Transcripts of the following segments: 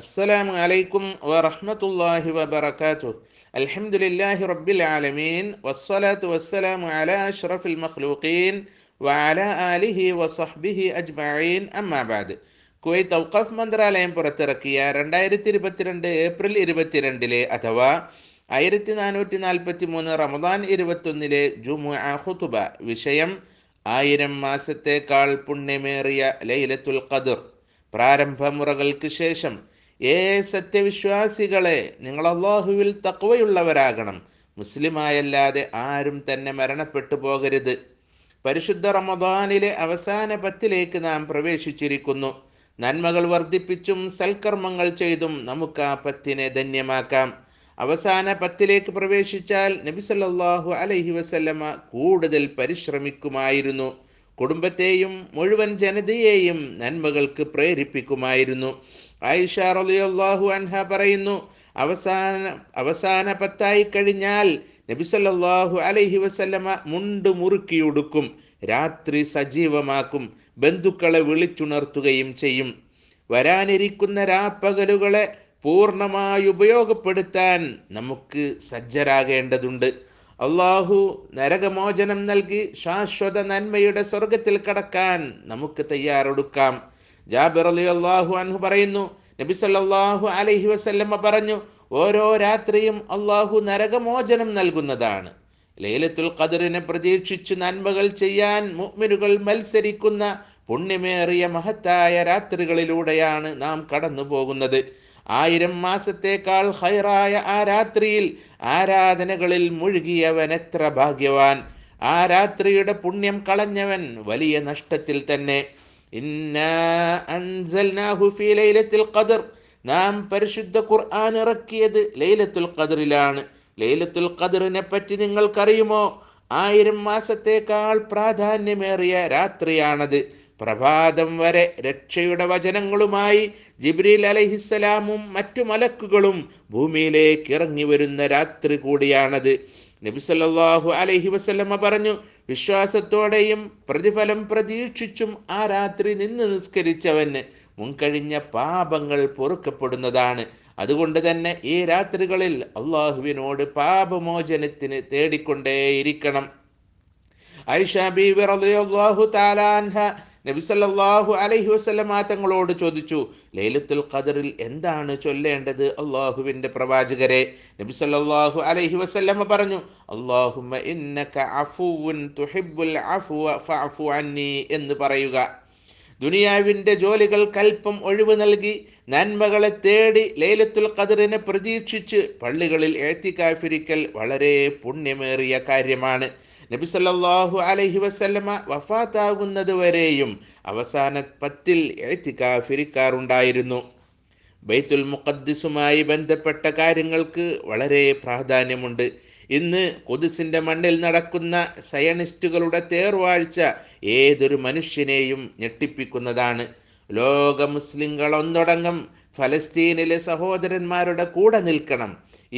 അസ്സലാമു അലൈക്കും വറഹ്മത്തുള്ളാഹി വബറകാതുഹു അൽഹംദുലില്ലാഹി റബ്ബിൽ ആലമീൻ വസ്സലാത്തു വസ്സലാമു അലാ അഷ്റഫിൽ മഖ്ലൂഖീൻ വഅല ആലിഹി വസഹ്ബിഹി അജ്മഈൻ അമ്മാ ബഅദ് കുവൈത്ത് ഔഖഫ് മന്ത്രാലയം പുറത്തിറക്കിയ രണ്ടായിരത്തി ഇരുപത്തിരണ്ട് ഏപ്രിൽ ഇരുപത്തിരണ്ടിലെ അഥവാ ആയിരത്തി നാനൂറ്റി നാൽപ്പത്തി മൂന്ന് റമദാൻ ഇരുപത്തൊന്നിലെ ജുമുഅ ഖുതുബ വിഷയം ആയിരം മാസത്തേക്കാൾ പുണ്യമേറിയ ലൈലത്തുൽ ഖദർ മുറകൾക്ക് ശേഷം ഏ സത്യവിശ്വാസികളെ നിങ്ങൾ അള്ളാഹുവിൽ തക്കവയുള്ളവരാകണം മുസ്ലിമായല്ലാതെ ആരും തന്നെ മരണപ്പെട്ടു പോകരുത് പരിശുദ്ധ റമദാനിലെ അവസാന പത്തിലേക്ക് നാം പ്രവേശിച്ചിരിക്കുന്നു നന്മകൾ വർദ്ധിപ്പിച്ചും സൽക്കർമ്മങ്ങൾ ചെയ്തും നമുക്ക് ആ പത്തിനെ ധന്യമാക്കാം അവസാന പത്തിലേക്ക് പ്രവേശിച്ചാൽ നബി സല്ലാഹു അലൈഹി വസല്ലമ കൂടുതൽ പരിശ്രമിക്കുമായിരുന്നു കുടുംബത്തെയും മുഴുവൻ ജനതയെയും നന്മകൾക്ക് പ്രേരിപ്പിക്കുമായിരുന്നു ആയിഷ റലിയല്ലാഹു അൻഹ പറയുന്നു അവസാന അവസാന പത്തായി കഴിഞ്ഞാൽ നബിസല്ലാഹു അലൈഹി വസല്ലമ മുണ്ട് മുറുക്കിയൊടുക്കും രാത്രി സജീവമാക്കും ബന്ധുക്കളെ വിളിച്ചുണർത്തുകയും ചെയ്യും വരാനിരിക്കുന്ന രാപ്പകലുകളെ പൂർണ്ണമായി ഉപയോഗപ്പെടുത്താൻ നമുക്ക് സജ്ജരാകേണ്ടതുണ്ട് അള്ളാഹു നരകമോചനം നൽകി ശാശ്വത നന്മയുടെ സ്വർഗത്തിൽ കടക്കാൻ നമുക്ക് തയ്യാറെടുക്കാം ജാബിർ അലി അള്ളാഹു അൻഹു പറയുന്നു നബി സല്ലാഹു അലൈഹി വസല്ലമ്മ പറഞ്ഞു ഓരോ രാത്രിയും അള്ളാഹു നരകമോചനം നൽകുന്നതാണ് ലൈലത്തുൽ ഖദറിനെ പ്രതീക്ഷിച്ച് നന്മകൾ ചെയ്യാൻ മുഗ്മിനുകൾ മത്സരിക്കുന്ന പുണ്യമേറിയ മഹത്തായ രാത്രികളിലൂടെയാണ് നാം കടന്നു പോകുന്നത് ആയിരം മാസത്തേക്കാൾ ഹൈറായ ആ രാത്രിയിൽ ആരാധനകളിൽ മുഴുകിയവൻ എത്ര ഭാഗ്യവാൻ ആ രാത്രിയുടെ പുണ്യം കളഞ്ഞവൻ വലിയ നഷ്ടത്തിൽ തന്നെ ലൈലത്തുൽ ഖദർ നാം പരിശുദ്ധ ഖുർആൻ ഇറക്കിയത് ലൈലത്തുൽ ഖദറിലാണ് ലൈലത്തുൽ ഖദറിനെ പറ്റി നിങ്ങൾക്കറിയുമോ ആയിരം മാസത്തേക്കാൾ പ്രാധാന്യമേറിയ രാത്രിയാണത് പ്രഭാതം വരെ രക്ഷയുടെ വചനങ്ങളുമായി ജിബ്രീൽ അലഹിസ്സലാമും മറ്റു മലക്കുകളും ഭൂമിയിലേക്ക് ഇറങ്ങി വരുന്ന രാത്രി കൂടിയാണത് നബിസല്ലാഹു അലൈഹി വസ്ല്ലമ്മ പറഞ്ഞു വിശ്വാസത്തോടെയും പ്രതിഫലം പ്രതീക്ഷിച്ചും ആ രാത്രി നിന്ന് നിസ്കരിച്ചവന് മുൻകഴിഞ്ഞ പാപങ്ങൾ പൊറുക്കപ്പെടുന്നതാണ് അതുകൊണ്ട് തന്നെ ഈ രാത്രികളിൽ അള്ളാഹുവിനോട് പാപമോചനത്തിന് തേടിക്കൊണ്ടേയിരിക്കണം ഐഷാ ബി വിറലിയാഹു താലാൻഹ നബിസല്ലാഹു അലൈഹി വസ്ലമാ തങ്ങളോട് ചോദിച്ചു ലൈലത്തുൽ ഖദറിൽ എന്താണ് ചൊല്ലേണ്ടത് അള്ളാഹുവിൻ്റെ പ്രവാചകരെ നബിസല്ലാഹു അലൈഹി വസ്ലമ പറഞ്ഞു അള്ളാഹു ഇന്നക എന്ന് പറയുക ദുനിയാവിൻ്റെ ജോലികൾ കൽപ്പം ഒഴിവ് നൽകി നന്മകളെ തേടി ലൈലത്തുൽ ഖദറിനെ പ്രതീക്ഷിച്ച് പള്ളികളിൽ ഏത്തിക്കാഫിരിക്കൽ വളരെ പുണ്യമേറിയ കാര്യമാണ് നബി സല്ലാഹു അലഹി വസ്ല്ലമ വഫാത്താകുന്നത് വരെയും അവസാന പത്തിൽ എഴുത്തിക്കാഫിരിക്കാറുണ്ടായിരുന്നു ബൈത്തുൽ മുഖദ്ദിസുമായി ബന്ധപ്പെട്ട കാര്യങ്ങൾക്ക് വളരെ പ്രാധാന്യമുണ്ട് ഇന്ന് കുതിസിൻ്റെ മണ്ണിൽ നടക്കുന്ന സയണിസ്റ്റുകളുടെ തേർവാഴ്ച ഏതൊരു മനുഷ്യനെയും ഞെട്ടിപ്പിക്കുന്നതാണ് ലോക മുസ്ലിങ്ങൾ ഒന്നടങ്കം ഫലസ്തീനിലെ സഹോദരന്മാരുടെ കൂടെ നിൽക്കണം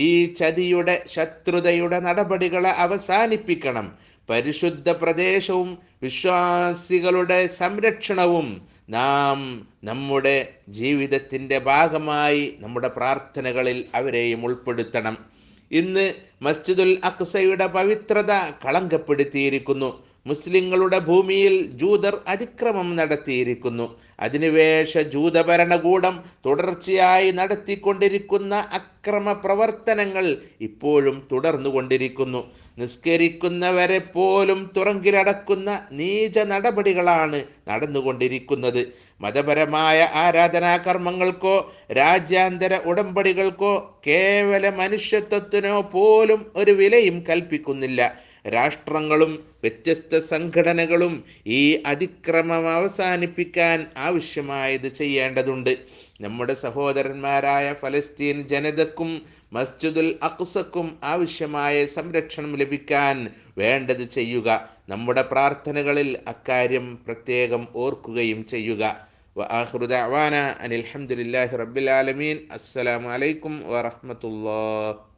ഈ ചതിയുടെ ശത്രുതയുടെ നടപടികളെ അവസാനിപ്പിക്കണം പരിശുദ്ധ പ്രദേശവും വിശ്വാസികളുടെ സംരക്ഷണവും നാം നമ്മുടെ ജീവിതത്തിൻ്റെ ഭാഗമായി നമ്മുടെ പ്രാർത്ഥനകളിൽ അവരെയും ഉൾപ്പെടുത്തണം ഇന്ന് മസ്ജിദുൽ അക്സയുടെ പവിത്രത കളങ്കപ്പെടുത്തിയിരിക്കുന്നു മുസ്ലിങ്ങളുടെ ഭൂമിയിൽ ജൂതർ അതിക്രമം നടത്തിയിരിക്കുന്നു അധിനിവേശ ജൂത ഭരണകൂടം തുടർച്ചയായി നടത്തിക്കൊണ്ടിരിക്കുന്ന അക്രമ പ്രവർത്തനങ്ങൾ ഇപ്പോഴും കൊണ്ടിരിക്കുന്നു നിസ്കരിക്കുന്നവരെ പോലും തുറങ്കിലടക്കുന്ന നീച നടപടികളാണ് നടന്നുകൊണ്ടിരിക്കുന്നത് മതപരമായ ആരാധനാകർമ്മങ്ങൾക്കോ രാജ്യാന്തര ഉടമ്പടികൾക്കോ കേവല മനുഷ്യത്വത്തിനോ പോലും ഒരു വിലയും കൽപ്പിക്കുന്നില്ല രാഷ്ട്രങ്ങളും വ്യത്യസ്ത സംഘടനകളും ഈ അതിക്രമം അവസാനിപ്പിക്കാൻ ആവശ്യമായത് ചെയ്യേണ്ടതുണ്ട് നമ്മുടെ സഹോദരന്മാരായ ഫലസ്തീൻ ജനതക്കും മസ്ജിദുൽ അക്സക്കും ആവശ്യമായ സംരക്ഷണം ലഭിക്കാൻ വേണ്ടത് ചെയ്യുക നമ്മുടെ പ്രാർത്ഥനകളിൽ അക്കാര്യം പ്രത്യേകം ഓർക്കുകയും ചെയ്യുക وآخر دعوانا أن الحمد لله